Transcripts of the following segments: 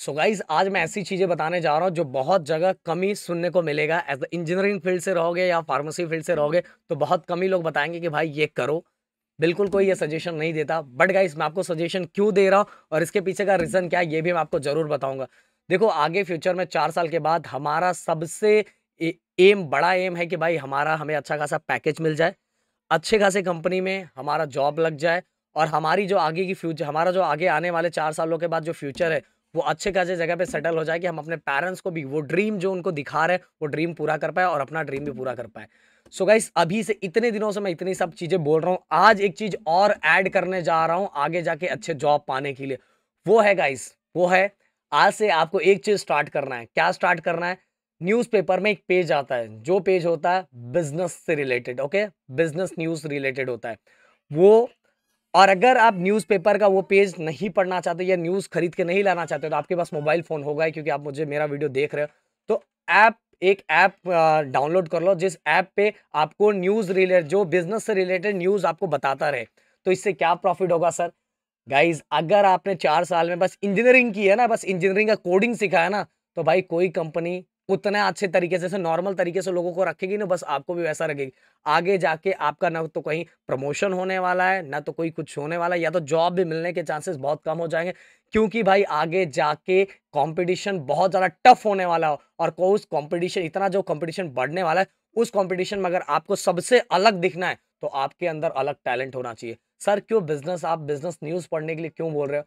सो so guys आज मैं ऐसी चीज़ें बताने जा रहा हूँ जो बहुत जगह कमी सुनने को मिलेगा एज इंजीनियरिंग फील्ड से रहोगे या फार्मेसी फील्ड से रहोगे तो बहुत कम ही लोग बताएंगे कि भाई ये करो बिल्कुल कोई ये सजेशन नहीं देता बट गाइज मैं आपको सजेशन क्यों दे रहा हूँ और इसके पीछे का रीज़न क्या है ये भी मैं आपको ज़रूर बताऊँगा देखो आगे फ्यूचर में चार साल के बाद हमारा सबसे एम बड़ा एम है कि भाई हमारा हमें अच्छा खासा पैकेज मिल जाए अच्छे खासे कंपनी में हमारा जॉब लग जाए और हमारी जो आगे की फ्यूचर हमारा जो आगे आने वाले चार सालों के बाद जो फ्यूचर है वो अच्छे खासे जगह पे सेटल हो जाए कि हम अपने पेरेंट्स को भी वो ड्रीम जो उनको दिखा रहे हैं वो ड्रीम पूरा कर पाए और अपना ड्रीम भी पूरा कर पाए सो गाइस अभी से इतने दिनों से मैं इतनी सब चीज़ें बोल रहा हूँ आज एक चीज़ और ऐड करने जा रहा हूँ आगे जाके अच्छे जॉब पाने के लिए वो है गाइस वो है आज से आपको एक चीज़ स्टार्ट करना है क्या स्टार्ट करना है न्यूज़पेपर में एक पेज आता है जो पेज होता है बिजनेस से related okay business news related होता है वो और अगर आप न्यूज़पेपर का वो पेज नहीं पढ़ना चाहते या न्यूज़ खरीद के नहीं लाना चाहते तो आपके पास मोबाइल फ़ोन होगा क्योंकि आप मुझे मेरा वीडियो देख रहे हो तो ऐप एक ऐप डाउनलोड कर लो जिस ऐप पे आपको न्यूज़ रिलेटेड जो बिजनेस से रिलेटेड न्यूज़ आपको बताता रहे तो इससे क्या प्रॉफिट होगा सर गाइज अगर आपने चार साल में बस इंजीनियरिंग की है ना बस इंजीनियरिंग का कोडिंग सिखाया ना तो भाई कोई कंपनी उतना अच्छे तरीके से नॉर्मल तरीके से लोगों को रखेगी ना बस आपको भी वैसा रखेगी आगे जाके आपका ना तो कहीं प्रमोशन होने वाला है ना तो कोई कुछ होने वाला है या तो जॉब भी मिलने के चांसेस बहुत कम हो जाएंगे क्योंकि भाई आगे जाके कंपटीशन बहुत ज़्यादा टफ होने वाला हो और उस कॉम्पिटिशन इतना जो कॉम्पिटिशन बढ़ने वाला है उस कॉम्पिटिशन में अगर आपको सबसे अलग दिखना है तो आपके अंदर अलग टैलेंट होना चाहिए सर क्यों बिजनेस आप बिजनेस न्यूज़ पढ़ने के लिए क्यों बोल रहे हो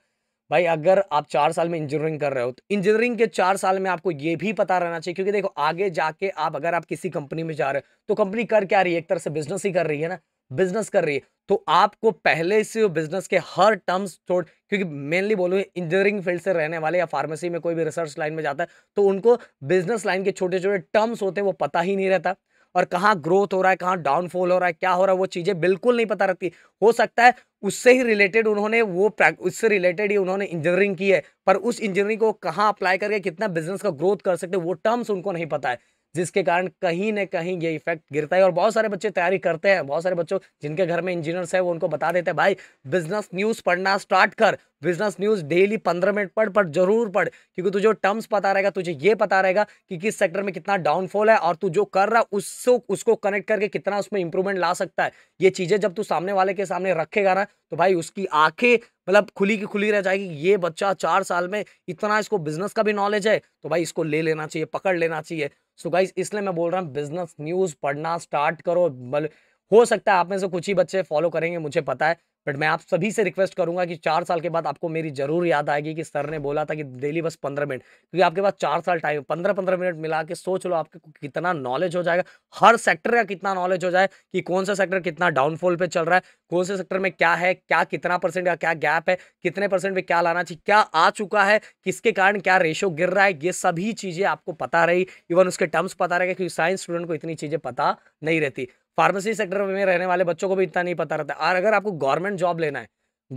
भाई अगर आप चार साल में इंजीनियरिंग कर रहे हो तो इंजीनियरिंग के चार साल में आपको ये भी पता रहना चाहिए क्योंकि देखो आगे जाके आप अगर आप किसी कंपनी में जा रहे हो तो कंपनी कर क्या रही है एक तरह से बिजनेस ही कर रही है ना बिजनेस कर रही है तो आपको पहले से बिजनेस के हर टर्म्स छोड़ क्योंकि मेनली बोलूँ इंजीनियरिंग फील्ड से रहने वाले या फार्मेसी में कोई भी रिसर्च लाइन में जाता है तो उनको बिजनेस लाइन के छोटे छोटे टर्म्स होते हैं वो पता ही नहीं रहता और कहाँ ग्रोथ हो रहा है कहाँ डाउनफॉल हो रहा है क्या हो रहा है वो चीज़ें बिल्कुल नहीं पता रहती हो सकता है उससे ही रिलेटेड उन्होंने वो उससे रिलेटेड ही उन्होंने इंजीनियरिंग की है पर उस इंजीनियरिंग को कहाँ अप्लाई करके कितना बिजनेस का ग्रोथ कर सकते वो टर्म्स उनको नहीं पता है जिसके कारण कहीं ना कहीं ये इफेक्ट गिरता है और बहुत सारे बच्चे तैयारी करते हैं बहुत सारे बच्चों जिनके घर में इंजीनियर्स हैं वो उनको बता देते हैं भाई बिजनेस न्यूज़ पढ़ना स्टार्ट कर बिजनेस न्यूज़ डेली पंद्रह मिनट पढ़ पर जरूर पढ़ क्योंकि तुझे टर्म्स पता रहेगा तुझे ये पता रहेगा कि किस सेक्टर में कितना डाउनफॉल है और तू जो कर रहा है उससे उसको कनेक्ट करके कितना उसमें इंप्रूवमेंट ला सकता है ये चीज़ें जब तू सामने वाले के सामने रखेगा ना तो भाई उसकी आंखें मतलब खुली की खुली रह जाएगी ये बच्चा चार साल में इतना इसको बिजनेस का भी नॉलेज है तो भाई इसको ले लेना चाहिए पकड़ लेना चाहिए सो गाइज इसलिए मैं बोल रहा हूँ बिजनेस न्यूज पढ़ना स्टार्ट करो मतलब हो सकता है आप में से कुछ ही बच्चे फॉलो करेंगे मुझे पता है बट मैं आप सभी से रिक्वेस्ट करूंगा कि चार साल के बाद आपको मेरी जरूर याद आएगी कि सर ने बोला था कि डेली बस पंद्रह मिनट क्योंकि आपके पास चार साल टाइम पंद्रह पंद्रह मिनट मिला के सोच लो आपको कितना नॉलेज हो जाएगा हर सेक्टर का कितना नॉलेज हो जाए कि कौन सा सेक्टर कितना डाउनफॉल पे चल रहा है कौन से सेक्टर में क्या है क्या कितना परसेंट का क्या गैप है कितने परसेंट पे क्या लाना चाहिए क्या आ चुका है किसके कारण क्या रेशो गिर रहा है ये सभी चीज़ें आपको पता रही इवन उसके टर्म्स पता रहेगा क्योंकि साइंस स्टूडेंट को इतनी चीज़ें पता नहीं रहती फार्मेसी सेक्टर में रहने वाले बच्चों को भी इतना नहीं पता रहता और अगर आपको गवर्नमेंट जॉब लेना है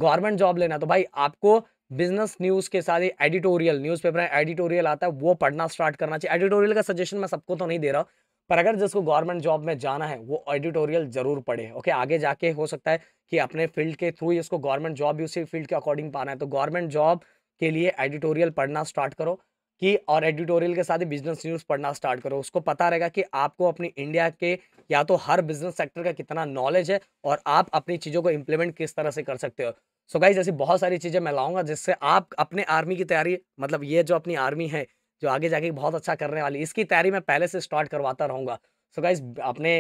गवर्नमेंट जॉब लेना है तो भाई आपको बिजनेस न्यूज़ के साथ ही एडिटोरियल न्यूज़पेपर में एडिटोरियल आता है वो पढ़ना स्टार्ट करना चाहिए एडिटोरियल का सजेशन मैं सबको तो नहीं दे रहा पर अगर जिसको गवर्नमेंट जॉब में जाना है वो एडिटोरियल जरूर पढ़े ओके आगे जाके हो सकता है कि अपने फील्ड के थ्रू ही उसको गवर्नमेंट जॉब भी उसी फील्ड के अकॉर्डिंग पाना है तो गवर्नमेंट जॉब के लिए एडिटोरियल पढ़ना स्टार्ट करो कि और एडिटोरियल के साथ ही बिजनेस न्यूज़ पढ़ना स्टार्ट करो उसको पता रहेगा कि आपको अपनी इंडिया के या तो हर बिजनेस सेक्टर का कितना नॉलेज है और आप अपनी चीज़ों को इम्प्लीमेंट किस तरह से कर सकते हो सो गाइज ऐसी बहुत सारी चीज़ें मैं लाऊंगा जिससे आप अपने आर्मी की तैयारी मतलब ये जो अपनी आर्मी है जो आगे जाके बहुत अच्छा करने वाली इसकी तैयारी मैं पहले से स्टार्ट करवाता रहूँगा सो गाइज अपने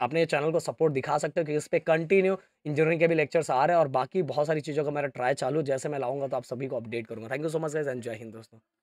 अपने चैनल को सपोर्ट दिखा सकते हो कि इस पर कंटिन्यू इंजीनियरिंग के भी लेक्चर्स आ रहे हैं और बाकी बहुत सारी चीज़ों का मेरा ट्राई चालू जैसे मैं लाऊंगा तो आप सभी को अपडेट करूँगा thank you so much guys and Jai Hind दोस्तों